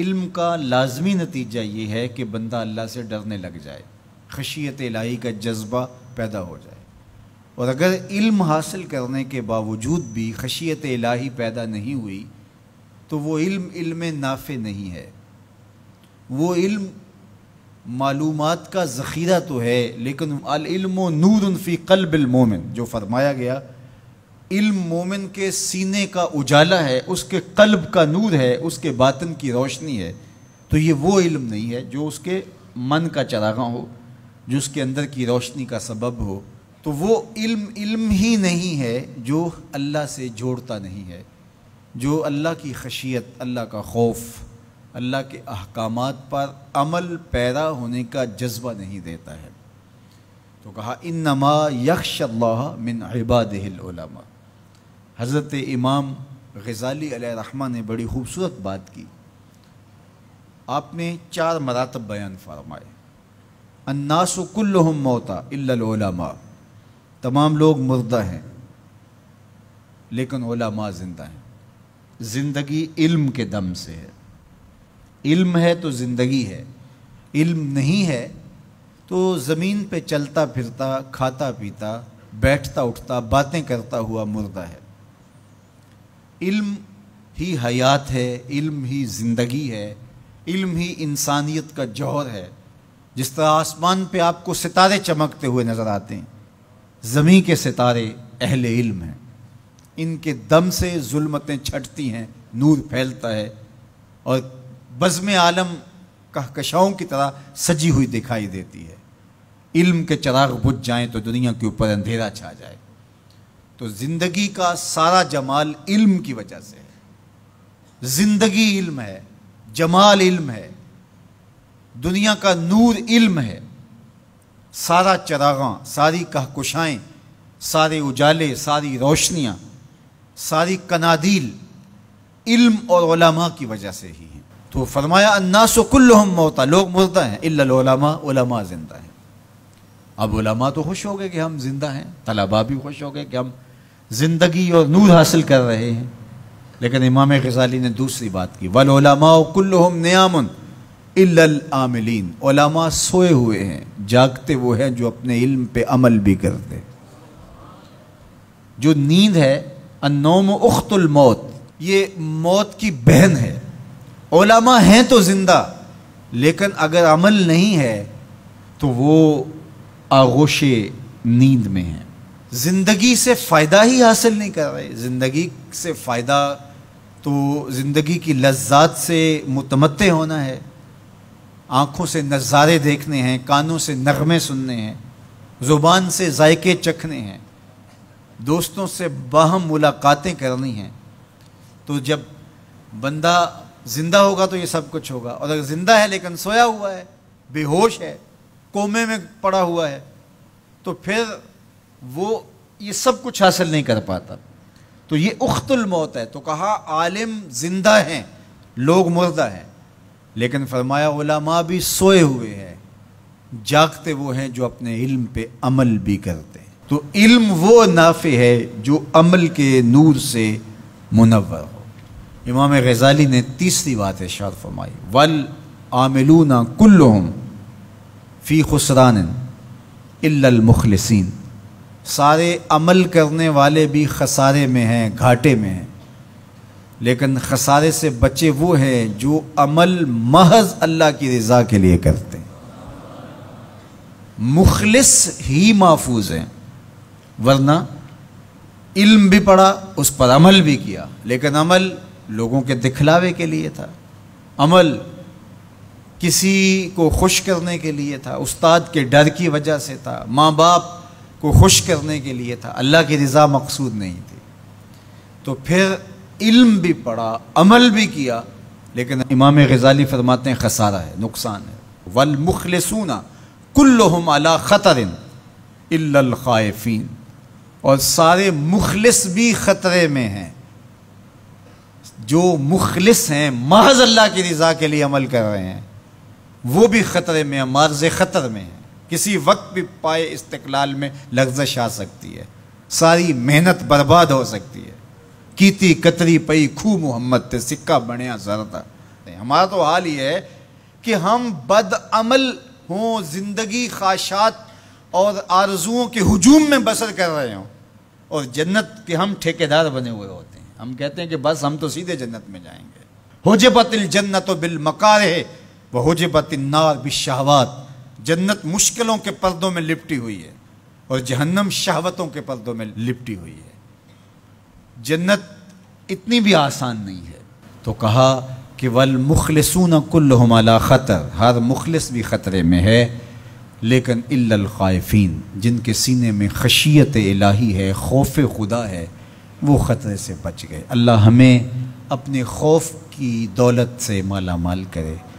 इल्म का लाजमी नतीजा ये है कि बंदा अल्लाह से डरने लग जाए खशियत इलाही का जज्बा पैदा हो जाए और अगर इल्म हासिल करने के बावजूद भी खशियत इलाही पैदा नहीं हुई तो वो इल्म इल्म नाफे नहीं है वो इल्म मालूम का ज़ख़ीरा तो है लेकिन अलम नूर फ़ी कल्ब मोमिन जो फरमाया गया इल्म मोमिन के सीने का उजाला है उसके कल्ब का नूर है उसके बातन की रोशनी है तो ये वो इल्म नहीं है जो उसके मन का चरागा हो जो उसके अंदर की रोशनी का सबब हो तो वो इल्म इल्म ही नहीं है जो अल्लाह से जोड़ता नहीं है जो अल्लाह की खशियत अल्लाह का खौफ अल्लाह के अहकाम पर अमल पैरा होने का जज्बा नहीं देता है तो कहा इन नमा यक्श मिन अबादिल हज़रत इमाम गज़ाली रहमा ने बड़ी खूबसूरत बात की आपने चार मरातब बयान फरमाए अन्नासकुल्लम मोता इलामा तमाम लोग मुर्दा हैं लेकिन ओलामा ज़िंदा हैं ज़िंदगी इल्म के दम से है इल्म है तो ज़िंदगी है इल्म नहीं है तो ज़मीन पे चलता फिरता खाता पीता बैठता उठता बातें करता हुआ मुर्दा है इल्म ही हयात है इल्म ही ज़िंदगी है इल्म ही इंसानियत का जौहर है जिस तरह आसमान पे आपको सितारे चमकते हुए नज़र आते हैं ज़मीं के सितारे अहल इल्म हैं इनके दम से जुल्मतें छटती हैं नूर फैलता है और बज़म आलम कहकशाओं की तरह सजी हुई दिखाई देती है इल्म के चराग बुझ जाएं तो दुनिया के ऊपर अंधेरा छा जाए तो जिंदगी का सारा जमाल इल्म की वजह से है जिंदगी इल्म है जमाल इल्म है दुनिया का नूर इल्म है सारा चरागा सारी कहकुशाएं सारे उजाले सारी रोशनियां सारी कनादील इल्म और ओलामा की वजह से ही हैं तो फरमाया अन्नासकुल्लम मोता लोग मुर्दा हैं इल्लामा जिंदा हैं अब उलमा तो खुश हो गए कि हम जिंदा हैं तलबा भी खुश हो गए कि हम ज़िंदगी और नूर हासिल कर रहे हैं लेकिन इमाम गजाली ने दूसरी बात की वलमा कुल्लम न्यामन आमिलीन ओलामा सोए हुए हैं जागते वो हैं जो अपने इल्म पे अमल भी करते जो नींद है अनोम उख्तुल मौत ये मौत की बहन है ओलामा हैं तो ज़िंदा लेकिन अगर अमल नहीं है तो वो आगोशे नींद में हैं ज़िंदगी से फ़ायदा ही हासिल नहीं कर रहे ज़िंदगी से फ़ायदा तो ज़िंदगी की लज्जात से मुतमत्ते होना है आँखों से नज़ारे देखने हैं कानों से नगमे सुनने हैं ज़ुबान से जायके चखने हैं दोस्तों से बाहम मुलाकातें करनी हैं तो जब बंदा ज़िंदा होगा तो ये सब कुछ होगा और अगर ज़िंदा है लेकिन सोया हुआ है बेहोश है कोमे में पड़ा हुआ है तो फिर वो ये सब कुछ हासिल नहीं कर पाता तो ये उख्तुल मौत है तो कहा आलिम जिंदा हैं लोग मुर्दा हैं लेकिन फरमाया उलमा भी सोए हुए हैं जागते वो हैं जो अपने इल्म पे अमल भी करते हैं तो इल्म वो नाफे है जो अमल के नूर से मुनवर हो इमाम गजाली ने तीसरी बात है शार फरमाई वल आमिलूना कुल्लुम फ़ी खुसरान इल्लमखलसिन सारे अमल करने वाले भी खसारे में हैं घाटे में हैं लेकिन खसारे से बचे वो हैं जो अमल महज अल्लाह की रज़ा के लिए करते हैं मुखलिस ही महफूज हैं वरना इल्म भी पढ़ा उस पर अमल भी किया लेकिन अमल लोगों के दिखलावे के लिए था अमल किसी को खुश करने के लिए था उस्ताद के डर की वजह से था माँ बाप को खुश करने के लिए था अल्लाह की रज़ा मकसूद नहीं थी तो फिर इल्म भी पढ़ा अमल भी किया लेकिन इमाम गज़ाली फरमाते हैं खसारा है नुकसान है वल मुखलसूना कुल्लुम अला ख़तरन इल्लखायफीन और सारे मुखलस भी ख़तरे में हैं जो मुखलस हैं महज अल्लाह की रज़ा के लिए अमल कर रहे हैं वो भी ख़तरे में है मार्ज ख़तर में है किसी वक्त भी पाए इस्तकलाल में लफ्जश आ सकती है सारी मेहनत बर्बाद हो सकती है कीती कतरी पई खू मोहम्मद थे सिक्का बढ़िया जरता हमारा तो हाल ये है कि हम बदअमल हों ज़िंदगी खाशात और आरजुओं के हजूम में बसर कर रहे हों और जन्नत के हम ठेकेदार बने हुए होते हैं हम कहते हैं कि बस हम तो सीधे जन्नत में जाएंगे हो होजबतिल जन्नत बिल मकार है वह हजबत नार बिशावत जन्नत मुश्किलों के पर्दों में लिपटी हुई है और जहन्नम शहवतों के पर्दों में लिपटी हुई है जन्नत इतनी भी आसान नहीं है तो कहा कि वल मुखलसून कुल्ल हमला ख़तर हर मुखलस भी ख़तरे में है लेकिन इल्लखायफीन जिनके सीने में खशियत इलाही है खौफ खुदा है वो ख़तरे से बच गए अल्लाह हमें अपने खौफ की दौलत से माला माल करे